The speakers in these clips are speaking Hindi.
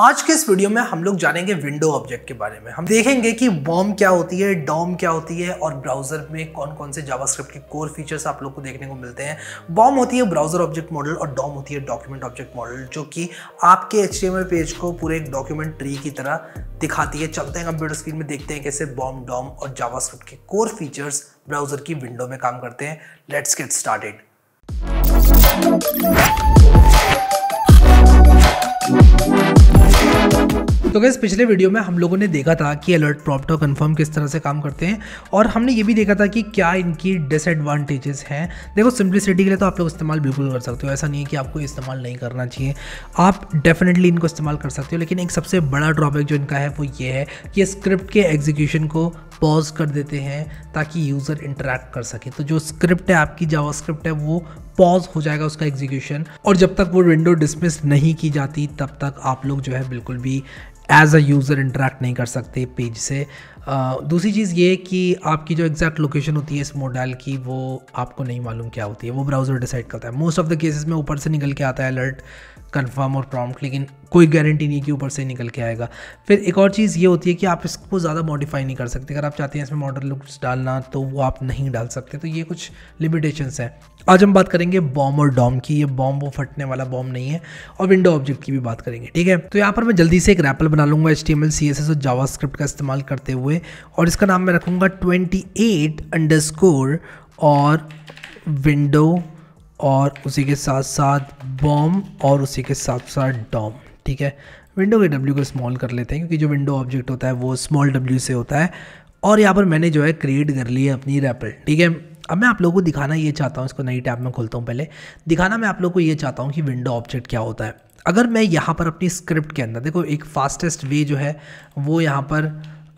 आज के इस वीडियो में हम लोग जानेंगे विंडो ऑब्जेक्ट के बारे में हम देखेंगे कि बॉम क्या होती है डॉम क्या होती है और ब्राउजर में कौन कौन से जावास्क्रिप्ट के कोर फीचर्स आप लोग को देखने को मिलते हैं बॉम होती है ब्राउजर ऑब्जेक्ट मॉडल और डॉम होती है डॉक्यूमेंट ऑब्जेक्ट मॉडल जो कि आपके एच पेज को पूरे एक डॉक्यूमेंट ट्री की तरह दिखाती है चलते हैं कंप्यूटर स्क्रीन में देखते हैं कैसे बॉम डॉम और जावास्क्रिप्ट के कोर फीचर्स ब्राउजर की विंडो में काम करते हैं लेट्स गेट स्टार्टेड तो गैस पिछले वीडियो में हम लोगों ने देखा था कि अलर्ट प्रॉप्ट और कन्फर्म किस तरह से काम करते हैं और हमने ये भी देखा था कि क्या इनकी डिसएडवांटेजेस हैं देखो सिंप्लिसिटी के लिए तो आप लोग इस्तेमाल बिल्कुल कर सकते हो ऐसा नहीं है कि आपको इस्तेमाल नहीं करना चाहिए आप डेफिनेटली इनको इस्तेमाल कर सकते हो लेकिन एक सबसे बड़ा ड्रॉबैक जो इनका है वो ये है कि स्क्रिप्ट के एग्जीक्यूशन को पॉज कर देते हैं ताकि यूज़र इंटरेक्ट कर सके तो जो स्क्रिप्ट है आपकी जावा है वो पॉज हो जाएगा उसका एग्जीक्यूशन और जब तक वो विंडो डिसमिस नहीं की जाती तब तक आप लोग जो है बिल्कुल भी एज अ यूज़र इंटरेक्ट नहीं कर सकते पेज से दूसरी चीज़ ये कि आपकी जो एग्जैक्ट लोकेशन होती है इस मोडाइल की वो आपको नहीं मालूम क्या होती है वो ब्राउज़र डिसाइड करता है मोस्ट ऑफ़ द केसेस में ऊपर से निकल के आता है अलर्ट कंफर्म और प्रॉम्प्ट लेकिन कोई गारंटी नहीं कि ऊपर से निकल के आएगा फिर एक और चीज़ ये होती है कि आप इसको ज़्यादा मॉडिफाई नहीं कर सकते अगर आप चाहते हैं इसमें मॉडल लुक्स डालना तो वो आप नहीं डाल सकते तो ये कुछ लिमिटेशंस हैं आज हम बात करेंगे बॉम और डॉम की ये बॉम वो फटने वाला बॉम नहीं है और विंडो ऑब्जेक्ट की भी बात करेंगे ठीक है तो यहाँ पर मैं जल्दी से एक रैपल बना लूँगा H T M L C S S और जावा स्क्रिप्ट का इस्तेमाल करते हुए हुए और इसका नाम मैं रखूँगा ट्वेंटी एट अंडरस्कोर और विंडो और उसी के साथ साथ बॉम और उसी के साथ साथ डॉम ठीक है विंडो के डब्ल्यू को स्मॉल कर लेते हैं क्योंकि जो विंडो ऑब्जेक्ट होता है वो स्मॉल डब्ल्यू से होता है और यहाँ पर मैंने जो है क्रिएट कर ली है अपनी रैपल ठीक है अब मैं आप लोगों को दिखाना ये चाहता हूँ इसको नई टैब में खोलता हूँ पहले दिखाना मैं आप लोगों को ये चाहता हूँ कि विंडो ऑब्जेक्ट क्या होता है अगर मैं यहाँ पर अपनी स्क्रिप्ट के अंदर देखो एक फास्टेस्ट वे जो है वो यहाँ पर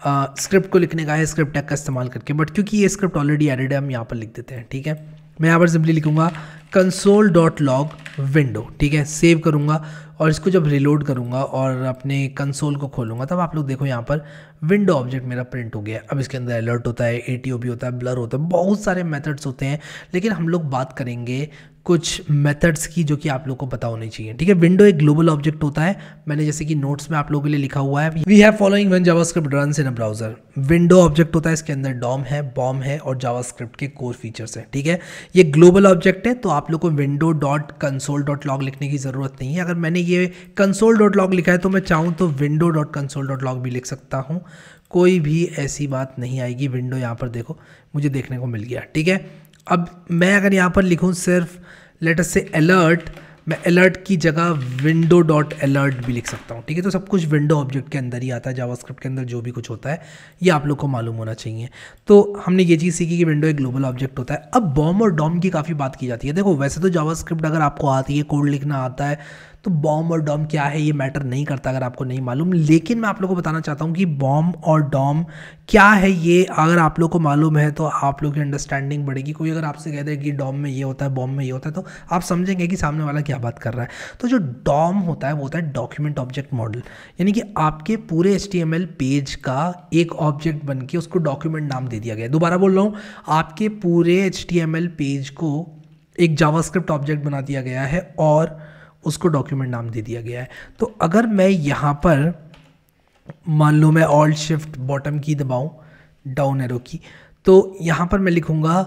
स्क्रिप्ट को लिखने का है स्क्रिप्ट टैग का इस्तेमाल करके बट क्योंकि ये स्क्रिप्ट ऑलरेडी एडेड है हम यहाँ पर लिख देते हैं ठीक है मैं यहाँ पर सिंपली लिखूँगा कंसोल डॉट लॉग विंडो ठीक है सेव करूँगा और इसको जब रिलोड करूँगा और अपने कंसोल को खोलूँगा तब आप लोग देखो यहाँ पर विंडो ऑब्जेक्ट मेरा प्रिंट हो गया अब इसके अंदर अलर्ट होता है ए होता है ब्लर होता है बहुत सारे मेथड्स होते हैं लेकिन हम लोग बात करेंगे कुछ मेथड्स की जो कि आप लोग को पता होनी चाहिए ठीक है विंडो एक ग्लोबल ऑब्जेक्ट होता है मैंने जैसे कि नोट्स में आप लोगों के लिए लिखा हुआ है we have following one JavaScript run in a browser window object होता है इसके अंदर डॉम है बॉम है और जावास्क्रिप्ट के कोर फीचर्स हैं ठीक है ये ग्लोबल ऑब्जेक्ट है तो आप लोग को window dot console dot log लिखने की ज़रूरत नहीं है अगर मैंने ये कंसोल डॉट लॉग लिखा है तो मैं चाहूँ तो window dot console dot log भी लिख सकता हूँ कोई भी ऐसी बात नहीं आएगी विंडो यहाँ पर देखो मुझे देखने को मिल गया ठीक है अब मैं अगर यहाँ पर लिखूँ सिर्फ लेटर से अलर्ट मैं अलर्ट की जगह विंडो डॉट अलर्ट भी लिख सकता हूँ ठीक है तो सब कुछ विंडो ऑब्जेक्ट के अंदर ही आता है जावास्क्रिप्ट के अंदर जो भी कुछ होता है ये आप लोग को मालूम होना चाहिए तो हमने ये चीज़ सीखी कि विंडो एक ग्लोबल ऑब्जेक्ट होता है अब बॉम और डॉम की काफ़ी बात की जाती है देखो वैसे तो जावास्क्रिप्ट अगर आपको आती है कोड लिखना आता है तो बॉम और डॉम क्या है ये मैटर नहीं करता अगर आपको नहीं मालूम लेकिन मैं आप लोगों को बताना चाहता हूँ कि बॉम और डॉम क्या है ये अगर आप लोग को मालूम है तो आप लोग की अंडरस्टैंडिंग बढ़ेगी कोई अगर आपसे कह दे कि डॉम में ये होता है बॉम में ये होता है तो आप समझेंगे कि सामने वाला क्या बात कर रहा है तो जो डॉम होता है वो होता है डॉक्यूमेंट ऑब्जेक्ट मॉडल यानी कि आपके पूरे एच पेज का एक ऑब्जेक्ट बन के उसको डॉक्यूमेंट नाम दे दिया गया दोबारा बोल रहा हूँ आपके पूरे एच पेज को एक जावास्क्रिप्ट ऑब्जेक्ट बना दिया गया है और उसको डॉक्यूमेंट नाम दे दिया गया है तो अगर मैं यहाँ पर मान लो मैं ऑल्ट शिफ्ट बॉटम की दबाऊँ डाउन एरो की तो यहाँ पर मैं लिखूँगा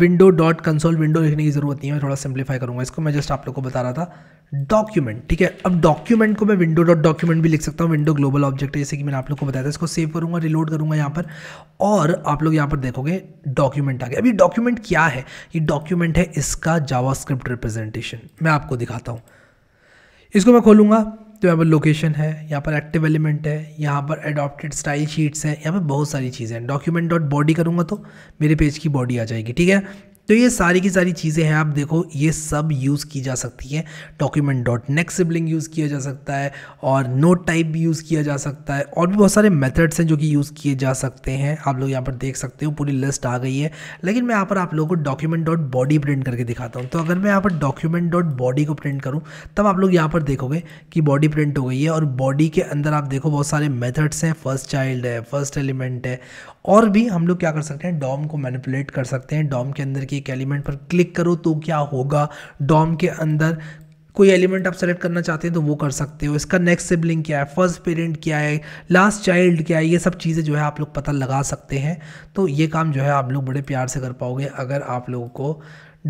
विंडो डॉट कंसोल विंडो लिखने की ज़रूरत नहीं है मैं थोड़ा सिंप्लीफाई करूँगा इसको मैं जस्ट आप लोग को बता रहा था डॉक्यूमेंट ठीक है अब डॉक्यूमेंट को मैं विंडो डॉट डॉक्यूमेंट भी लिख सकता हूँ विंडो ग्लोबल ऑब्जेक्ट है जैसे कि मैंने आप लोग को बताया था इसको सेव करूँगा रिलोड करूँगा यहाँ पर और आप लोग यहाँ पर देखोगे डॉक्यूमेंट आ गया अभी डॉक्यूमेंट क्या है ये डॉक्यूमेंट है इसका जावा रिप्रेजेंटेशन मैं आपको दिखाता हूँ इसको मैं खोलूँगा तो यहाँ पर लोकेशन है यहाँ पर एक्टिव एलिमेंट है यहाँ पर एडॉप्टेड स्टाइल शीट्स हैं यहाँ पर बहुत सारी चीज़ें हैं डॉक्यूमेंट डॉट बॉडी करूँगा तो मेरे पेज की बॉडी आ जाएगी ठीक है तो ये सारी की सारी चीज़ें हैं आप देखो ये सब यूज़ की जा सकती है document dot next sibling use किया जा सकता है और नोट टाइप भी यूज़ किया जा सकता है और भी बहुत सारे मेथड्स हैं जो कि यूज़ किए जा सकते हैं आप लोग यहाँ पर देख सकते हो पूरी लिस्ट आ गई है लेकिन मैं यहाँ पर आप लोगों को डॉक्यूमेंट डॉट बॉडी प्रिंट करके दिखाता हूँ तो अगर मैं यहाँ पर डॉक्यूमेंट डॉट बॉडी को प्रिंट करूँ तब आप लोग यहाँ पर देखोगे कि बॉडी प्रिंट हो गई है और बॉडी के अंदर आप देखो बहुत सारे मेथड्स हैं फर्स्ट चाइल्ड है फर्स्ट एलिमेंट है और भी हम लोग क्या कर सकते हैं डॉम को मैनिपुलेट कर सकते हैं डॉम के अंदर के एक एलिमेंट पर क्लिक करो तो क्या होगा डॉम के अंदर कोई एलिमेंट आप सेलेक्ट करना चाहते हैं तो वो कर सकते हो इसका नेक्स्ट सिबलिंग क्या है फर्स्ट पेरेंट क्या है लास्ट चाइल्ड क्या है ये सब चीज़ें जो है आप लोग पता लगा सकते हैं तो ये काम जो है आप लोग बड़े प्यार से कर पाओगे अगर आप लोगों को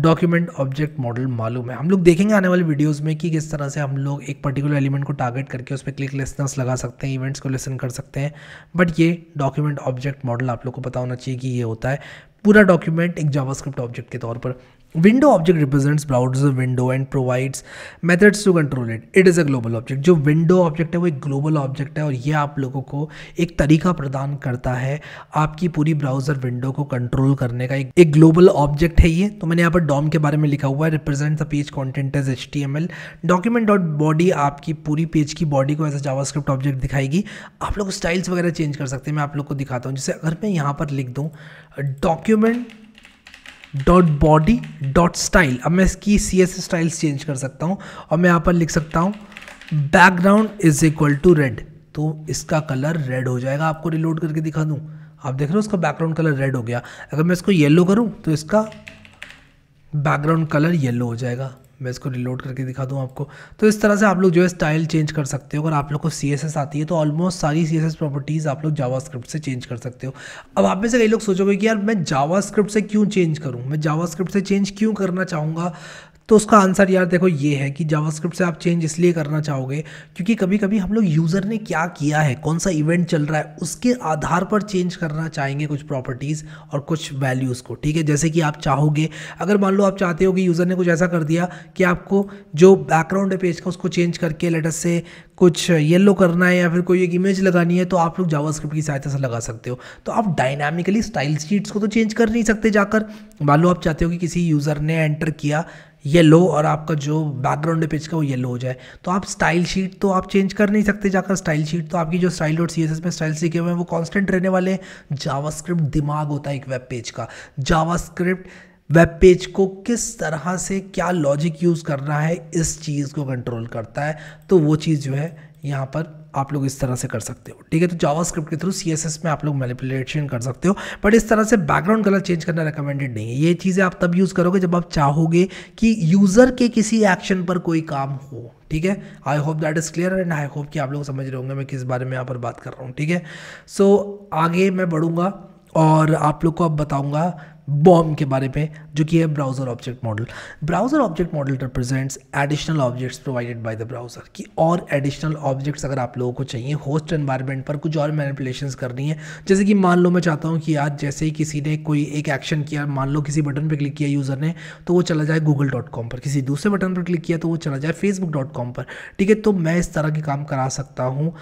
डॉक्यूमेंट ऑब्जेक्ट मॉडल मालूम है हम लोग देखेंगे आने वाले वीडियोस में कि किस तरह से हम लोग एक पर्टिकुलर एलिमेंट को टारगेट करके उस पर क्लिक लेसनर्स लगा सकते हैं इवेंट्स को लेसन कर सकते हैं बट ये डॉक्यूमेंट ऑब्जेक्ट मॉडल आप लोग को पता होना चाहिए कि ये होता है पूरा डॉक्यूमेंट एक जावास्क्रिप्ट ऑब्जेक्ट के तौर पर window object represents browse window and provides methods to control it it is a global object जो विंडो ऑब्जेक्ट है वो एक ग्लोबल ऑब्जेक्ट है और ये आप लोगों को एक तरीका प्रदान करता है आपकी पूरी ब्राउजर विंडो को कंट्रोल करने का एक ग्लोबल ऑब्जेक्ट है ये तो मैंने यहाँ पर डॉम के बारे में लिखा हुआ है represent the page content as H T M L document dot body आपकी पूरी पेज की बॉडी को as a JavaScript object दिखाएगी आप लोग स्टाइल्स वगैरह चेंज कर सकते हैं मैं आप लोग को दिखाता हूँ जैसे अगर मैं यहाँ पर लिख दूँ document dot body dot style अब मैं इसकी सी एस स्टाइल्स चेंज कर सकता हूँ और मैं यहाँ पर लिख सकता हूँ background is equal to red तो इसका कलर रेड हो जाएगा आपको रिलोड करके दिखा दूँ आप देख रहे हो उसका बैकग्राउंड कलर रेड हो गया अगर मैं इसको येलो करूँ तो इसका बैकग्राउंड कलर येलो हो जाएगा मैं इसको रिलोड करके दिखा दूँ आपको तो इस तरह से आप लोग जो है स्टाइल चेंज कर सकते हो अगर आप लोग को सी आती है तो ऑलमोस्ट सारी सी प्रॉपर्टीज़ आप लोग जावा से चेंज कर सकते हो अब आप में से कई लोग सोचोगे कि यार मैं जावा से क्यों चेंज करूँ मैं जावा से चेंज क्यों करना चाहूँगा तो उसका आंसर यार देखो ये है कि जावास्क्रिप्ट से आप चेंज इसलिए करना चाहोगे क्योंकि कभी कभी हम लोग यूज़र ने क्या किया है कौन सा इवेंट चल रहा है उसके आधार पर चेंज करना चाहेंगे कुछ प्रॉपर्टीज़ और कुछ वैल्यूज़ को ठीक है जैसे कि आप चाहोगे अगर मान लो आप चाहते हो कि यूज़र ने कुछ ऐसा कर दिया कि आपको जो बैकग्राउंड है पेज का उसको चेंज करके लेटस से कुछ येलो करना है या फिर कोई एक इमेज लगानी है तो आप लोग जावास्क्रिप्ट की सहायता से लगा सकते हो तो आप डायनामिकली स्टाइल शीट्स को तो चेंज कर नहीं सकते जाकर मान लो आप चाहते हो कि किसी यूज़र ने एंटर किया येलो और आपका जो बैकग्राउंड है पेज का वो येलो हो जाए तो आप स्टाइल शीट तो आप चेंज कर नहीं सकते जाकर स्टाइल शीट तो आपकी जो स्टाइल और सी में स्टाइल सीखे हुए हैं वो कॉन्स्टेंट रहने वाले हैं जावास्क्रिप्ट दिमाग होता है एक वेब पेज का जावास्क्रिप्ट वेब पेज को किस तरह से क्या लॉजिक यूज़ करना है इस चीज़ को कंट्रोल करता है तो वो चीज़ जो है यहाँ पर आप लोग इस तरह से कर सकते हो ठीक है तो जावास्क्रिप्ट के थ्रू सीएसएस में आप लोग मैनिपुलेशन कर सकते हो बट इस तरह से बैकग्राउंड कलर चेंज करना रिकमेंडेड नहीं है ये चीज़ें आप तब यूज़ करोगे जब आप चाहोगे कि यूज़र के किसी एक्शन पर कोई काम हो ठीक है I hope that is clear and I hope कि आप लोग समझ रहे होंगे मैं किस बारे में यहाँ पर बात कर रहा हूँ ठीक है सो आगे मैं बढ़ूँगा और आप लोग को अब बताऊँगा बॉम के बारे में जो कि है browser object model browser object model represents additional objects provided by the browser कि और एडिशनल ऑब्जेक्ट्स अगर आप लोगों को चाहिए होस्ट एनवायरनमेंट पर कुछ और मैनिपुलेशन करनी है जैसे कि मान लो मैं चाहता हूँ कि आज जैसे ही किसी ने कोई एक एक्शन किया मान लो किसी बटन पर क्लिक किया यूज़र ने तो वो चला जाए गूगल पर किसी दूसरे बटन पर क्लिक किया तो वो चला जाए फेसबुक पर ठीक है तो मैं इस तरह के काम करा सकता हूँ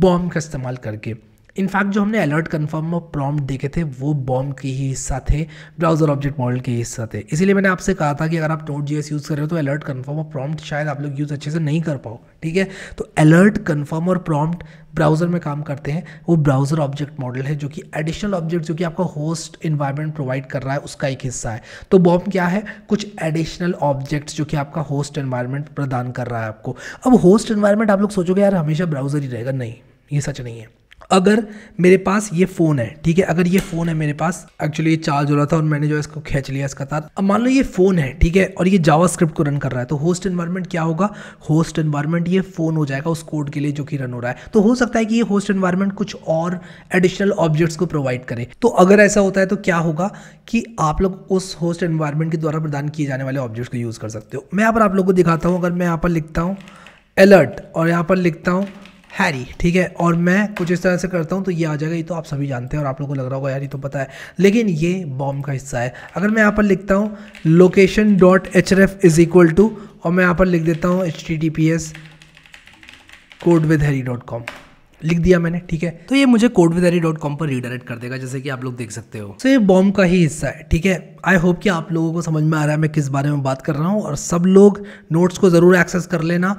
बॉम का इस्तेमाल करके इनफैक्ट जो हमने अलर्ट कन्फर्म और प्रॉम्प्ट देखे थे वो बॉम के ही हिस्सा थे ब्राउजर ऑब्जेक्ट मॉडल के हिस्सा थे इसीलिए मैंने आपसे कहा था कि अगर आप नोट जीएस यूज़ कर रहे हो तो अलर्ट कन्फर्म और प्रॉम्प्ट शायद आप लोग यूज़ अच्छे से नहीं कर पाओ ठीक है तो अलर्ट कन्फर्म और प्रॉम्प्ट ब्राउज़र में काम करते हैं वो ब्राउज़र ऑब्जेक्ट मॉडल है जो कि एडिशनल ऑब्जेक्ट जो कि आपका होस्ट इन्वायरमेंट प्रोवाइड कर रहा है उसका एक हिस्सा है तो बॉम क्या है कुछ एडिशनल ऑब्जेक्ट्स जो कि आपका होस्ट इन्वायरमेंट प्रदान कर रहा है आपको अब होस्ट इन्वायरमेंट आप लोग सोचोगे यार हमेशा ब्राउज़र ही रहेगा नहीं ये सच नहीं है अगर मेरे पास ये फ़ोन है ठीक है अगर ये फ़ोन है मेरे पास एक्चुअली ये चार्ज हो रहा था और मैंने जो है इसको खींच लिया इसका तार अब मान लो ये फ़ोन है ठीक है और ये जावा को रन कर रहा है तो होस्ट इन्वायरमेंट क्या होगा होस्ट इन्वायरमेंट ये फ़ोन हो जाएगा उस कोड के लिए जो कि रन हो रहा है तो हो सकता है कि ये होस्ट इन्वायरमेंट कुछ और एडिशनल ऑब्जेक्ट्स को प्रोवाइड करे तो अगर ऐसा होता है तो क्या होगा कि आप लोग उस होस्ट इन्वायरमेंट के द्वारा प्रदान किए जाने वाले ऑब्जेक्ट्स को यूज़ कर सकते हो मैं यहाँ पर आप लोग को दिखाता हूँ अगर मैं यहाँ पर लिखता हूँ अलर्ट और यहाँ पर लिखता हूँ हैरी ठीक है और मैं कुछ इस तरह से करता हूँ तो ये आ जाएगा ये तो आप सभी जानते हैं और आप लोगों को लग रहा होगा यार ये तो पता है लेकिन ये बॉम्ब का हिस्सा है अगर मैं यहाँ पर लिखता हूँ location dot H R F is equal to और मैं यहाँ पर लिख देता हूँ H T T P S code with Harry dot com लिख दिया मैंने ठीक है तो ये मुझे कोडविदारी डॉट कॉम पर रीडायरेक्ट कर देगा जैसे कि आप लोग देख सकते हो तो ये बॉम्ब का ही हिस्सा है ठीक है आई होप कि आप लोगों को समझ में आ रहा है मैं किस बारे में बात कर रहा हूँ और सब लोग नोट्स को ज़रूर एक्सेस कर लेना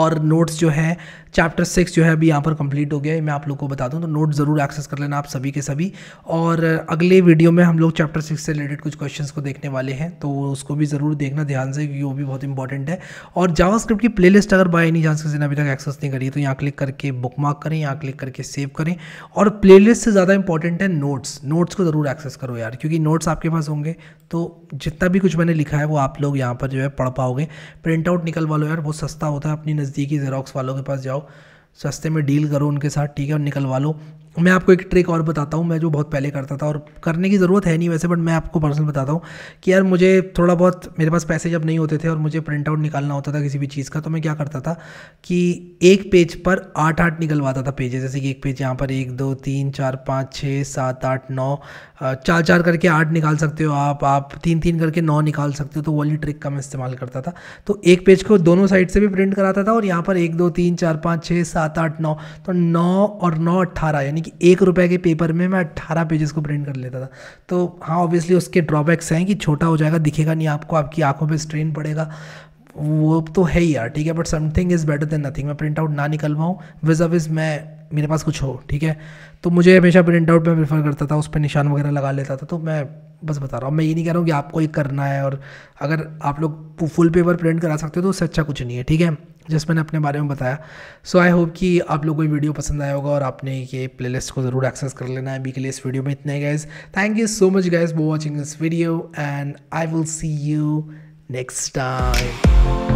और नोट्स जो है चैप्टर सिक्स जो है अभी यहाँ पर कंप्लीट हो गया है मैं आप लोग को बता दूँ तो नोट ज़रूर एक्सेस कर लेना आप सभी के सभी और अगले वीडियो में हम लोग चैप्टर सिक्स से रिलेटेड कुछ क्वेश्चन को देखने वाले हैं तो उसको भी ज़रूर देखना ध्यान से क्योंकि वो भी बहुत इंपॉर्टेंट है और जावा की प्ले अगर बाय नहीं चांस किसी ने अभी तक एक्सेस नहीं करिए तो यहाँ क्लिक करके बुक मार्क करें यहाँ क्लिक करके सेव करें और प्लेलिस्ट से ज़्यादा इंपॉर्टेंट है नोट्स नोट्स को ज़रूर एक्सेस करो यार क्योंकि नोट्स आपके पास होंगे तो जितना भी कुछ मैंने लिखा है वो आप लोग यहाँ पर जो है पढ़ पाओगे प्रिंट आउट निकल वालो यार बहुत सस्ता होता है अपनी नज़दीकी जेरोक्स वालों के पास जाओ सस्ते में डील करो उनके साथ ठीक है और निकलवा लो मैं आपको एक ट्रिक और बताता हूँ मैं जो बहुत पहले करता था और करने की ज़रूरत है नहीं वैसे बट मैं आपको पर्सनल बताता हूँ कि यार मुझे थोड़ा बहुत मेरे पास पैसे जब नहीं होते थे और मुझे प्रिंट आउट निकालना होता था किसी भी चीज़ का तो मैं क्या करता था कि एक पेज पर आठ आठ निकलवाता था पेजेस जैसे कि एक पेज यहाँ पर एक दो तीन चार पाँच छः सात आठ नौ चार चार करके आठ निकाल सकते हो आप आप तीन तीन करके नौ निकाल सकते हो तो वाली ट्रिक का मैं इस्तेमाल करता था तो एक पेज को दोनों साइड से भी प्रिंट कराता था और यहाँ पर एक दो तीन चार पाँच छः सात आठ नौ तो नौ और नौ अट्ठारह यानी कि एक रुपए के पेपर में मैं अट्ठारह पेजेस को प्रिंट कर लेता था तो हाँ ऑब्वियसली उसके ड्रॉबैक्स हैं कि छोटा हो जाएगा दिखेगा नहीं आपको आपकी आंखों पर स्ट्रेन पड़ेगा वो तो है ही यार ठीक है but something is better than nothing मैं प्रिंट आउट ना निकलवाऊँ विजा विज मैं मेरे पास कुछ हो ठीक है तो मुझे हमेशा प्रिंट आउट में प्रेफर करता था उस पर निशान वगैरह लगा लेता था तो मैं बस बता रहा हूँ मैं ये नहीं कह रहा हूँ कि आपको एक करना है और अगर आप लोग फुल पेपर प्रिंट करा सकते हो तो उससे अच्छा कुछ नहीं है ठीक है जैसे मैंने अपने बारे में बताया सो आई होप कि आप लोगों को वीडियो पसंद आया होगा और आपने ये प्लेलिस्ट को ज़रूर एक्सेस कर लेना है अभी के लिए इस वीडियो में इतना guys thank you so much guys for watching this video and I will see you next time